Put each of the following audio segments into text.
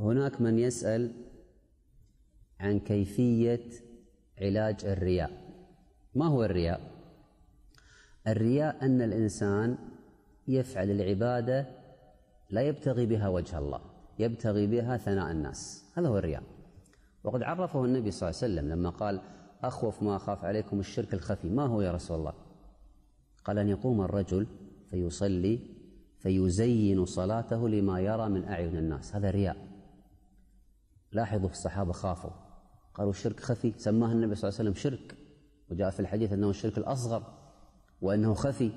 هناك من يسأل عن كيفية علاج الرياء ما هو الرياء؟ الرياء أن الإنسان يفعل العبادة لا يبتغي بها وجه الله يبتغي بها ثناء الناس هذا هو الرياء وقد عرفه النبي صلى الله عليه وسلم لما قال أخوف ما أخاف عليكم الشرك الخفي ما هو يا رسول الله قال أن يقوم الرجل فيصلي فيزين صلاته لما يرى من أعين الناس هذا رياء لاحظوا في الصحابة خافوا قالوا الشرك خفي سماه النبي صلى الله عليه وسلم شرك وجاء في الحديث أنه الشرك الأصغر وأنه خفي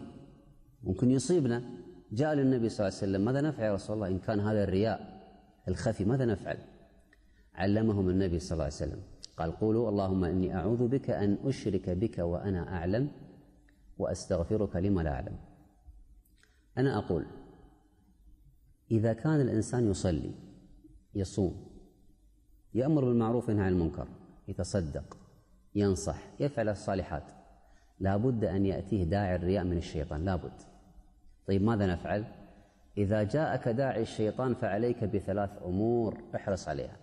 ممكن يصيبنا جاء للنبي صلى الله عليه وسلم ماذا نفعل يا رسول الله إن كان هذا الرياء الخفي ماذا نفعل علمهم النبي صلى الله عليه وسلم قال قولوا اللهم إني أعوذ بك أن أشرك بك وأنا أعلم وأستغفرك لما لا أعلم أنا أقول إذا كان الإنسان يصلي يصوم يأمر بالمعروف وينهى عن المنكر يتصدق ينصح يفعل الصالحات لابد أن يأتيه داعي الرياء من الشيطان لابد طيب ماذا نفعل إذا جاءك داعي الشيطان فعليك بثلاث أمور احرص عليها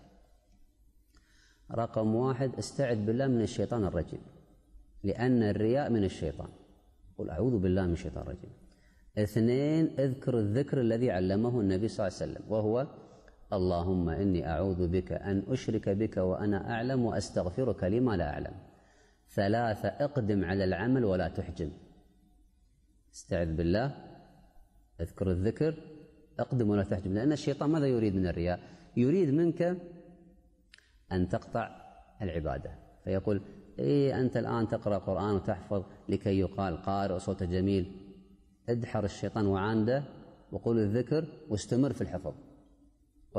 رقم واحد استعذ بالله من الشيطان الرجيم لأن الرياء من الشيطان قل أعوذ بالله من الشيطان الرجيم اثنين اذكر الذكر الذي علمه النبي صلى الله عليه وسلم وهو اللهم إني أعوذ بك أن أشرك بك وأنا أعلم وأستغفرك لما لا أعلم ثلاثة اقدم على العمل ولا تحجم استعذ بالله اذكر الذكر اقدم ولا تحجم لأن الشيطان ماذا يريد من الرياء يريد منك أن تقطع العبادة فيقول إيه أنت الآن تقرأ قرآن وتحفظ لكي يقال قارئ وصوته جميل ادحر الشيطان وعانده وقول الذكر واستمر في الحفظ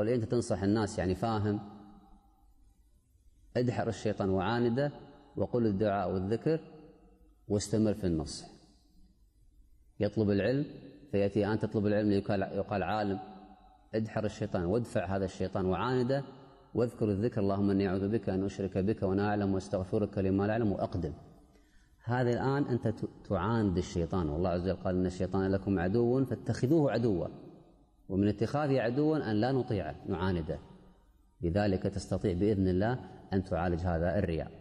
قل إيه، انت تنصح الناس يعني فاهم ادحر الشيطان وعانده وقل الدعاء والذكر واستمر في النصح يطلب العلم فياتي ان تطلب العلم يقال عالم ادحر الشيطان وادفع هذا الشيطان وعانده واذكر الذكر اللهم اني اعوذ بك ان اشرك بك وانا اعلم واستغفرك لما لا اعلم واقدم هذا الان انت تعاند الشيطان والله عز وجل قال ان الشيطان لكم عدو فاتخذوه عدوا ومن اتخاذه عدوا أن لا نطيعه نعانده لذلك تستطيع بإذن الله أن تعالج هذا الرياء